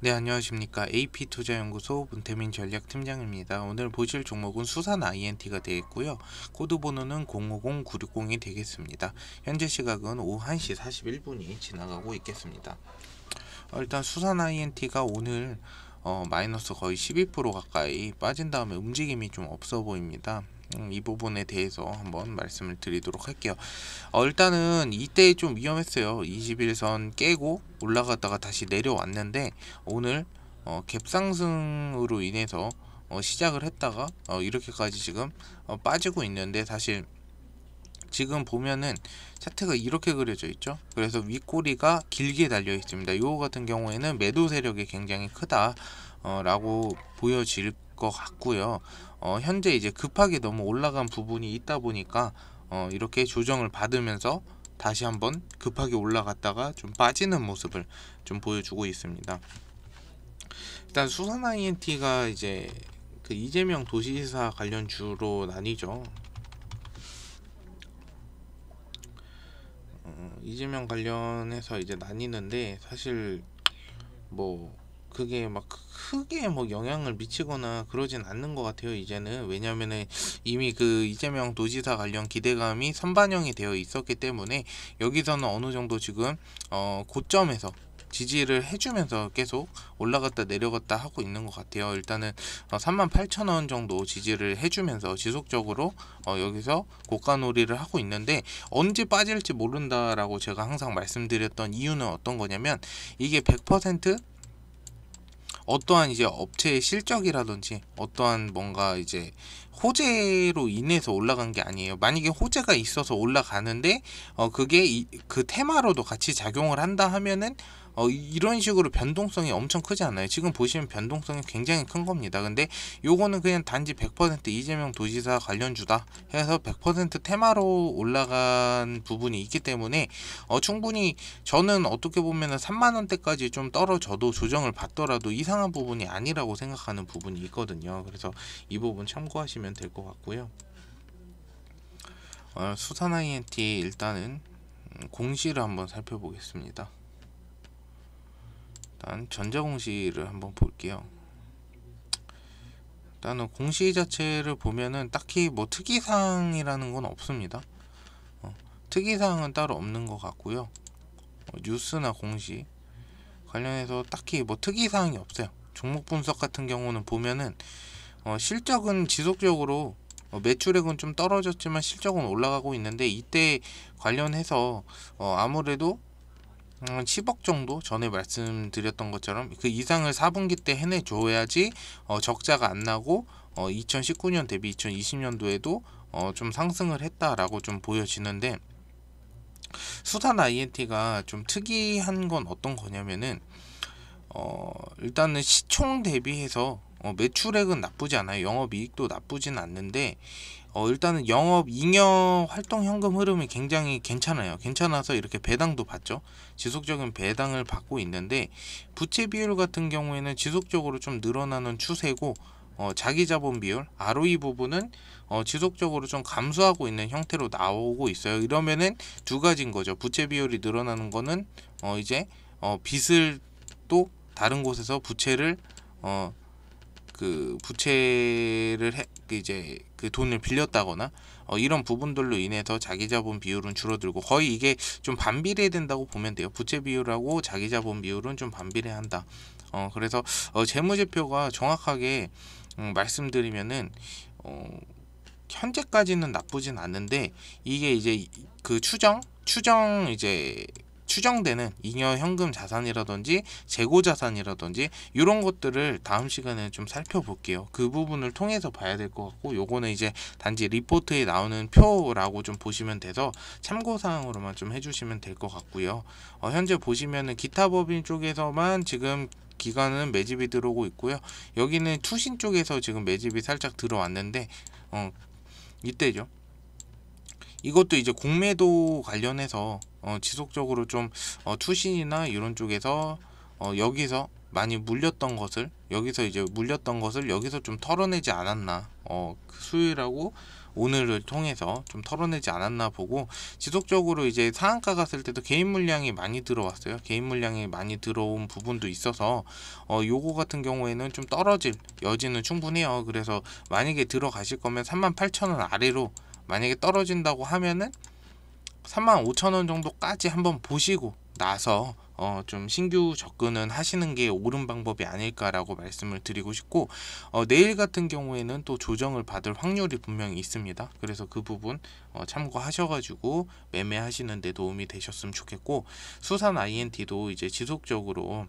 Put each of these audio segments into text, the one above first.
네 안녕하십니까 AP투자연구소 문태민 전략팀장입니다. 오늘 보실 종목은 수산 INT가 되겠고요. 코드 번호는 050960이 되겠습니다. 현재 시각은 오후 1시 41분이 지나가고 있겠습니다. 어, 일단 수산 INT가 오늘 어, 마이너스 거의 12% 가까이 빠진 다음에 움직임이 좀 없어 보입니다. 음, 이 부분에 대해서 한번 말씀을 드리도록 할게요 어, 일단은 이때 좀 위험했어요 21선 깨고 올라갔다가 다시 내려왔는데 오늘 어, 갭상승으로 인해서 어, 시작을 했다가 어, 이렇게까지 지금 어, 빠지고 있는데 사실 지금 보면은 차트가 이렇게 그려져 있죠 그래서 윗꼬리가 길게 달려 있습니다 요 같은 경우에는 매도 세력이 굉장히 크다 어, 라고 보여질 것 같고요. 어, 현재 이제 급하게 너무 올라간 부분이 있다 보니까 어, 이렇게 조정을 받으면서 다시 한번 급하게 올라갔다가 좀 빠지는 모습을 좀 보여주고 있습니다. 일단 수산 INT가 이제 그 이재명 도시사 관련 주로 나뉘죠. 어, 이재명 관련해서 이제 나뉘는데 사실 뭐 그게 막 크게 뭐 영향을 미치거나 그러진 않는 것 같아요 이제는 왜냐면은 이미 그 이재명 도지사 관련 기대감이 선반영이 되어 있었기 때문에 여기서는 어느 정도 지금 어 고점에서 지지를 해주면서 계속 올라갔다 내려갔다 하고 있는 것 같아요. 일단은 38,000원 어, 정도 지지를 해주면서 지속적으로 어, 여기서 고가놀이를 하고 있는데 언제 빠질지 모른다라고 제가 항상 말씀드렸던 이유는 어떤 거냐면 이게 100% 어떠한 이제 업체의 실적이라든지 어떠한 뭔가 이제 호재로 인해서 올라간 게 아니에요. 만약에 호재가 있어서 올라가는데 어 그게 이, 그 테마로도 같이 작용을 한다 하면은 어, 이런 식으로 변동성이 엄청 크지 않아요. 지금 보시면 변동성이 굉장히 큰 겁니다. 근데 요거는 그냥 단지 100% 이재명 도지사 관련주다 해서 100% 테마로 올라간 부분이 있기 때문에 어, 충분히 저는 어떻게 보면 3만원대까지 좀 떨어져도 조정을 받더라도 이상한 부분이 아니라고 생각하는 부분이 있거든요. 그래서 이 부분 참고하시면 될 것 같고요. 어, 수산 INT 일단은 음, 공시를 한번 살펴보겠습니다. 일단 전자공시를 한번 볼게요. 일단은 공시 자체를 보면은 딱히 뭐 특이사항이라는 건 없습니다. 어, 특이사항은 따로 없는 것 같고요. 어, 뉴스나 공시 관련해서 딱히 뭐 특이사항이 없어요. 종목 분석 같은 경우는 보면은 어, 실적은 지속적으로 어, 매출액은 좀 떨어졌지만 실적은 올라가고 있는데 이때 관련해서 어, 아무래도 음, 10억 정도 전에 말씀드렸던 것처럼 그 이상을 4분기 때 해내줘야지 어, 적자가 안 나고 어, 2019년 대비 2020년도에도 어, 좀 상승을 했다라고 좀 보여지는데 수산 INT가 좀 특이한 건 어떤 거냐면은 어, 일단은 시총 대비해서 어, 매출액은 나쁘지 않아요. 영업이익도 나쁘진 않는데 어, 일단은 영업 잉여 활동 현금 흐름이 굉장히 괜찮아요. 괜찮아서 이렇게 배당도 받죠. 지속적인 배당을 받고 있는데 부채 비율 같은 경우에는 지속적으로 좀 늘어나는 추세고 어, 자기 자본 비율 ROE 부분은 어, 지속적으로 좀 감소하고 있는 형태로 나오고 있어요. 이러면은 두 가지인 거죠. 부채 비율이 늘어나는 거는 어, 이제 어, 빚을 또 다른 곳에서 부채를 어, 그 부채를 해, 그 이제 그 돈을 빌렸다거나 어, 이런 부분들로 인해서 자기 자본 비율은 줄어들고 거의 이게 좀 반비례된다고 보면 돼요. 부채 비율하고 자기 자본 비율은 좀 반비례한다. 어, 그래서 어, 재무제표가 정확하게 음, 말씀드리면은 어, 현재까지는 나쁘진 않은데 이게 이제 그 추정 추정 이제 추정되는 잉여 현금 자산이라든지 재고 자산이라든지 이런 것들을 다음 시간에 좀 살펴볼게요. 그 부분을 통해서 봐야 될 것 같고 요거는 이제 단지 리포트에 나오는 표라고 좀 보시면 돼서 참고사항으로만 좀 해주시면 될 것 같고요. 어, 현재 보시면은 기타 법인 쪽에서만 지금 기간은 매집이 들어오고 있고요. 여기는 투신 쪽에서 지금 매집이 살짝 들어왔는데 어, 이때죠. 이것도 이제 공매도 관련해서 어, 지속적으로 좀 어, 투신이나 이런 쪽에서 어, 여기서 많이 물렸던 것을 여기서 이제 물렸던 것을 여기서 좀 털어내지 않았나 어, 그 수요일하고 오늘을 통해서 좀 털어내지 않았나 보고 지속적으로 이제 상한가 갔을 때도 개인 물량이 많이 들어왔어요. 개인 물량이 많이 들어온 부분도 있어서 어 요거 같은 경우에는 좀 떨어질 여지는 충분해요. 그래서 만약에 들어가실 거면 38,000원 아래로 만약에 떨어진다고 하면은 35,000원 정도까지 한번 보시고 나서 어, 좀 신규 접근은 하시는 게 옳은 방법이 아닐까라고 말씀을 드리고 싶고 어, 내일 같은 경우에는 또 조정을 받을 확률이 분명히 있습니다. 그래서 그 부분 어, 참고하셔가지고 매매하시는 데 도움이 되셨으면 좋겠고 수산 INT도 이제 지속적으로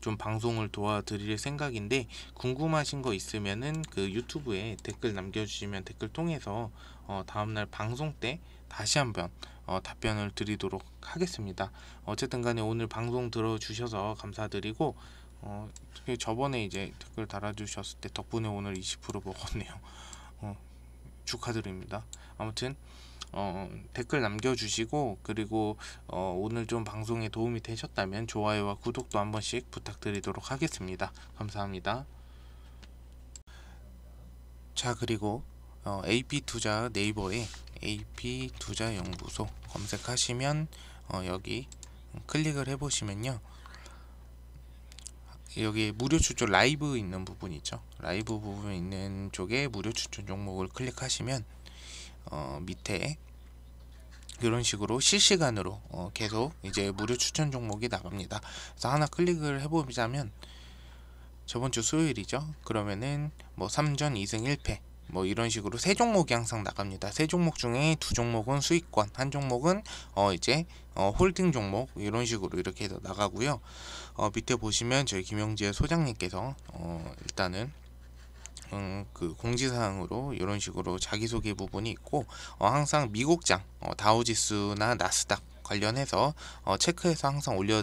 좀 방송을 도와드릴 생각인데 궁금하신 거 있으면은 그 유튜브에 댓글 남겨주시면 댓글 통해서 어, 다음날 방송 때 다시 한번 어, 답변을 드리도록 하겠습니다. 어쨌든 간에 오늘 방송 들어주셔서 감사드리고 어, 저번에 이제 댓글 달아주셨을 때 덕분에 오늘 20% 먹었네요. 어, 축하드립니다. 아무튼 어, 어, 댓글 남겨주시고 그리고 어, 오늘 좀 방송에 도움이 되셨다면 좋아요와 구독도 한 번씩 부탁드리도록 하겠습니다. 감사합니다. 자 그리고 어, AP투자 네이버에 AP투자연구소 검색하시면 어, 여기 클릭을 해보시면요. 여기 무료 추천 라이브 있는 부분 있죠 라이브 부분 있는 쪽에 무료 추천 종목을 클릭하시면 어, 밑에 이런 식으로 실시간으로 어, 계속 이제 무료 추천 종목이 나갑니다. 그래서 하나 클릭을 해보자면 저번 주 수요일이죠. 그러면은 뭐 3전 2승 1패 뭐 이런 식으로 세 종목이 항상 나갑니다. 세 종목 중에 두 종목은 수익권, 한 종목은 어 이제 어 홀딩 종목 이런 식으로 이렇게 해서 나가고요. 어 밑에 보시면 저희 김영재 소장님께서 어 일단은 음, 그 공지사항으로 이런 식으로 자기소개 부분이 있고 어, 항상 미국장 어, 다우지수나 나스닥 관련해서 어, 체크해서 항상 올려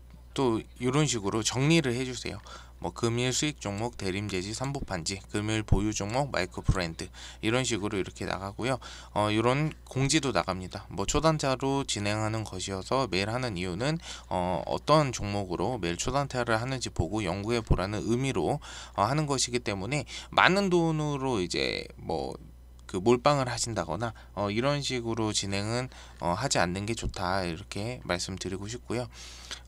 또 이런 식으로 정리를 해주세요. 뭐 금일 수익 종목 대림 재지 삼보 판지 금일 보유 종목 마이크 브랜드 이런 식으로 이렇게 나가고요 어 이런 공지도 나갑니다 뭐 초단타로 진행하는 것이어서 매일 하는 이유는 어 어떤 종목으로 매일 초단타를 하는지 보고 연구해 보라는 의미로 어 하는 것이기 때문에 많은 돈으로 이제 뭐그 몰빵을 하신다거나 어, 이런 식으로 진행은 어, 하지 않는 게 좋다 이렇게 말씀드리고 싶고요.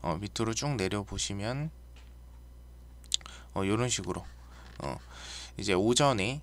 어, 밑으로 쭉 내려 보시면 어, 이런 식으로 어, 이제 오전에